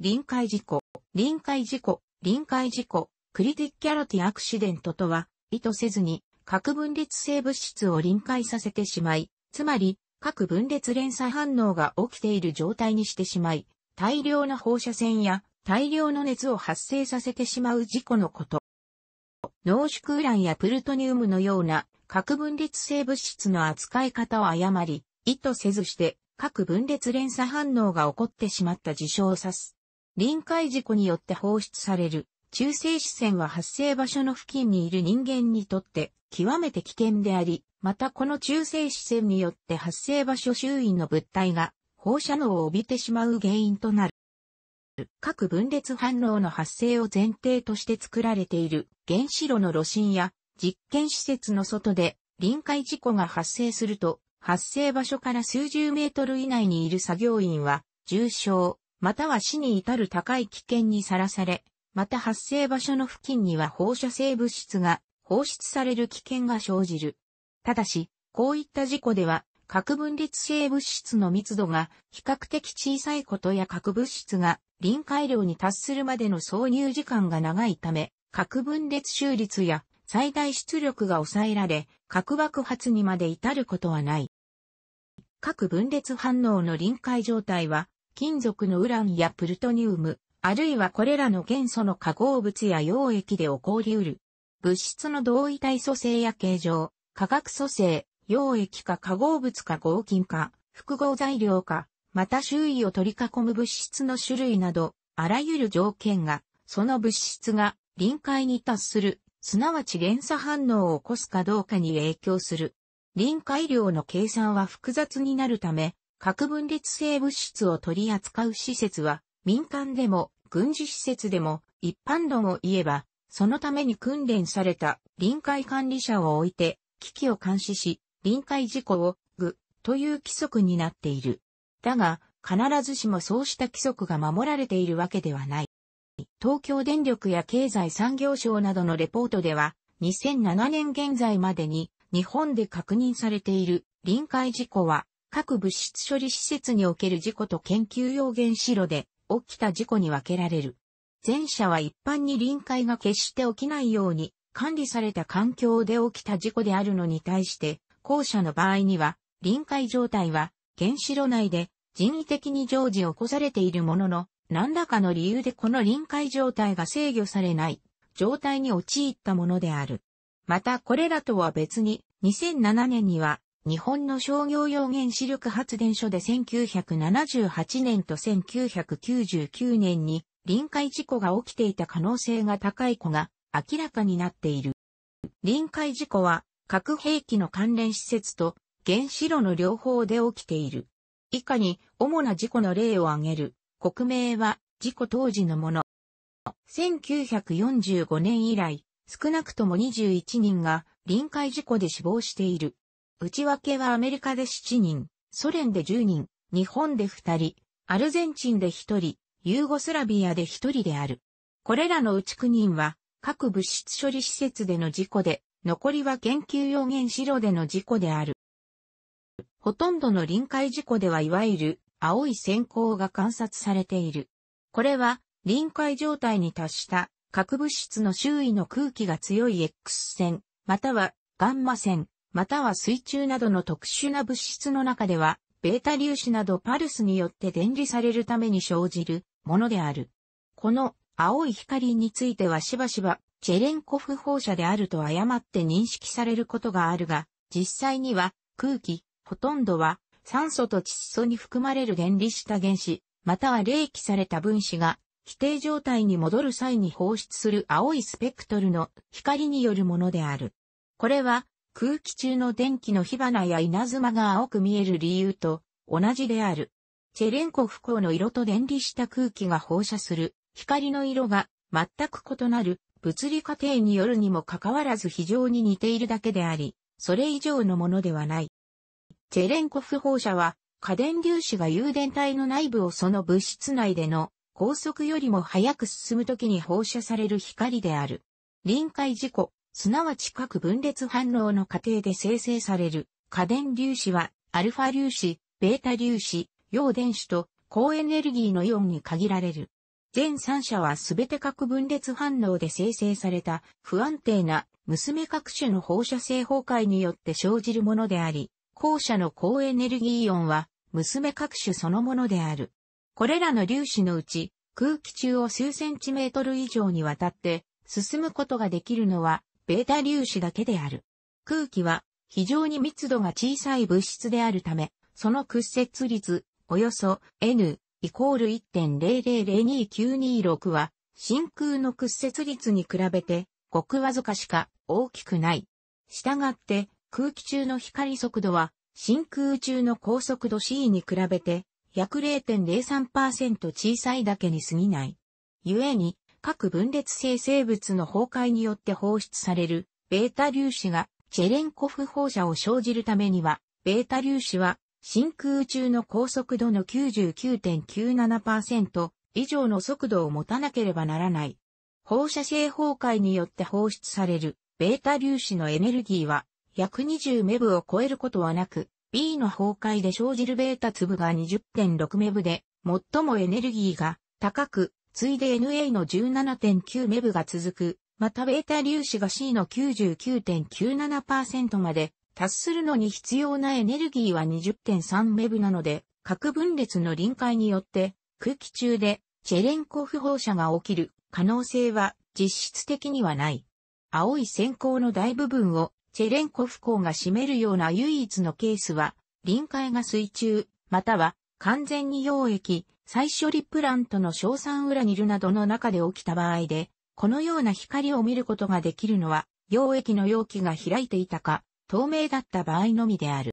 臨界事故、臨界事故、臨界事故、クリティキャラティアクシデントとは、意図せずに、核分裂性物質を臨界させてしまい、つまり、核分裂連鎖反応が起きている状態にしてしまい、大量の放射線や大量の熱を発生させてしまう事故のこと。濃縮ウランやプルトニウムのような核分裂性物質の扱い方を誤り、意図せずして核分裂連鎖反応が起こってしまった事象を指す。臨界事故によって放出される中性子線は発生場所の付近にいる人間にとって極めて危険であり、またこの中性子線によって発生場所周囲の物体が放射能を帯びてしまう原因となる。各分裂反応の発生を前提として作られている原子炉の炉心や実験施設の外で臨界事故が発生すると発生場所から数十メートル以内にいる作業員は重傷、または死に至る高い危険にさらされ、また発生場所の付近には放射性物質が放出される危険が生じる。ただし、こういった事故では、核分裂性物質の密度が比較的小さいことや核物質が臨界量に達するまでの挿入時間が長いため、核分裂収率や最大出力が抑えられ、核爆発にまで至ることはない。核分裂反応の臨界状態は、金属のウランやプルトニウム、あるいはこれらの元素の化合物や溶液で起こりうる。物質の同位体組成や形状、化学組成、溶液か化合物か合金か、複合材料か、また周囲を取り囲む物質の種類など、あらゆる条件が、その物質が臨界に達する、すなわち連鎖反応を起こすかどうかに影響する。臨界量の計算は複雑になるため、核分裂性物質を取り扱う施設は、民間でも軍事施設でも一般論を言えば、そのために訓練された臨界管理者を置いて、危機を監視し、臨界事故を具という規則になっている。だが、必ずしもそうした規則が守られているわけではない。東京電力や経済産業省などのレポートでは、2007年現在までに日本で確認されている臨界事故は各物質処理施設における事故と研究用原子炉で起きた事故に分けられる。前者は一般に臨界が決して起きないように管理された環境で起きた事故であるのに対して、後者の場合には臨界状態は原子炉内で人為的に常時起こされているものの、何らかの理由でこの臨界状態が制御されない状態に陥ったものである。またこれらとは別に2007年には日本の商業用原子力発電所で1978年と1999年に臨海事故が起きていた可能性が高い子が明らかになっている。臨海事故は核兵器の関連施設と原子炉の両方で起きている。以下に主な事故の例を挙げる。国名は事故当時のもの。1945年以来、少なくとも21人が臨界事故で死亡している。内訳はアメリカで7人、ソ連で10人、日本で2人、アルゼンチンで1人、ユーゴスラビアで1人である。これらのうち9人は、各物質処理施設での事故で、残りは研究用原子炉での事故である。ほとんどの臨界事故ではいわゆる青い閃光が観察されている。これは臨界状態に達した核物質の周囲の空気が強い X 線またはガンマ線または水中などの特殊な物質の中では、ベータ粒子などパルスによって電離されるために生じるものである。この青い光についてはしばしばチェレンコフ放射であると誤って認識されることがあるが、実際には空気、ほとんどは酸素と窒素に含まれる電離した原子、または冷気された分子が否定状態に戻る際に放出する青いスペクトルの光によるものである。これは空気中の電気の火花や稲妻が青く見える理由と同じである。チェレンコフ光の色と電離した空気が放射する光の色が全く異なる物理過程によるにもかかわらず非常に似ているだけであり、それ以上のものではない。チェレンコフ放射は、過電粒子が誘電体の内部をその物質内での高速よりも早く進むときに放射される光である。臨界事故、すなわち各分裂反応の過程で生成される、過電粒子は、アルファ粒子、ベータ粒子、陽電子と高エネルギーのイオンに限られる。全3社はすべて核分裂反応で生成された不安定な娘各種の放射性崩壊によって生じるものであり、後者の高エネルギーイオンは娘各種そのものである。これらの粒子のうち空気中を数センチメートル以上にわたって進むことができるのはベータ粒子だけである。空気は非常に密度が小さい物質であるため、その屈折率、およそ N イコール1.0002926は、真空の屈折率に比べて、ごくわずかしか大きくない。したがって、空気中の光速度は、真空中の高速度 C に比べて、約0.03%小さいだけに過ぎない。故に、各分裂性生物の崩壊によって放出される、ベータ粒子が、チェレンコフ放射を生じるためには、ベータ粒子は、真空中の高速度の99.97%以上の速度を持たなければならない。放射性崩壊によって放出される、ベータ粒子のエネルギーは、120メブを超えることはなく、B の崩壊で生じるベータ粒が20.6メブで、最もエネルギーが高く、次いで NA の17.9メブが続く、またベータ粒子が C の99.97%まで達するのに必要なエネルギーは20.3メブなので、核分裂の臨界によって空気中でチェレンコフ放射が起きる可能性は実質的にはない。青い線香の大部分をチェレンコフ光が占めるような唯一のケースは、臨界が水中、または完全に溶液、再処理プラントの硝酸ウラニルなどの中で起きた場合で、このような光を見ることができるのは、溶液の容器が開いていたか、透明だった場合のみである。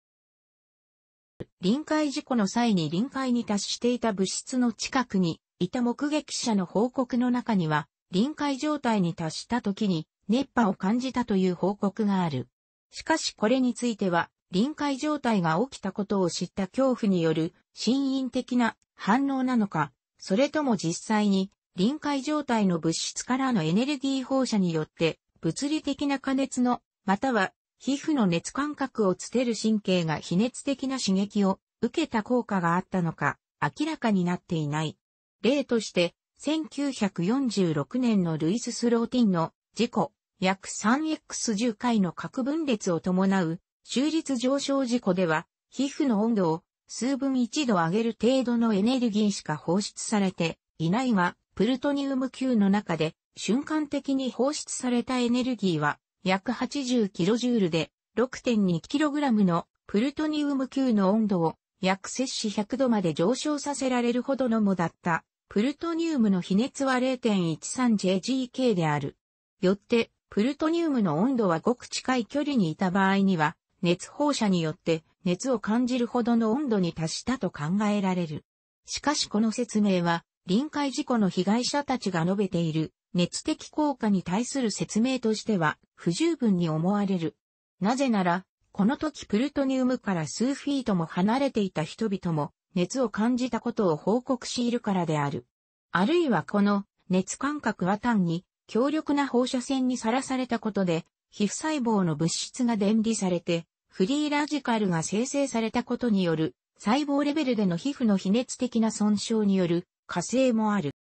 臨界事故の際に臨界に達していた物質の近くにいた目撃者の報告の中には、臨界状態に達した時に熱波を感じたという報告がある。しかしこれについては、臨界状態が起きたことを知った恐怖による心因的な反応なのか、それとも実際に臨界状態の物質からのエネルギー放射によって物理的な加熱の、または皮膚の熱感覚をつてる神経が非熱的な刺激を受けた効果があったのか、明らかになっていない。例として、1946年のルイス・スローティンの事故、約 3X10 回の核分裂を伴う終率上昇事故では、皮膚の温度を数分一度上げる程度のエネルギーしか放出されていないが、プルトニウム級の中で瞬間的に放出されたエネルギーは約 80kJ で 6.2kg のプルトニウム級の温度を約摂氏100度まで上昇させられるほどのもだった。プルトニウムの比熱は 0.13JGK である。よって、プルトニウムの温度はごく近い距離にいた場合には、熱放射によって熱を感じるほどの温度に達したと考えられる。しかしこの説明は、臨界事故の被害者たちが述べている熱的効果に対する説明としては不十分に思われる。なぜなら、この時プルトニウムから数フィートも離れていた人々も熱を感じたことを報告しているからである。あるいはこの熱感覚は単に強力な放射線にさらされたことで皮膚細胞の物質が電離されてフリーラジカルが生成されたことによる細胞レベルでの皮膚の非熱的な損傷による火星もある。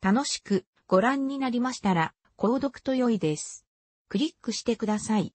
楽しくご覧になりましたら、購読と良いです。クリックしてください。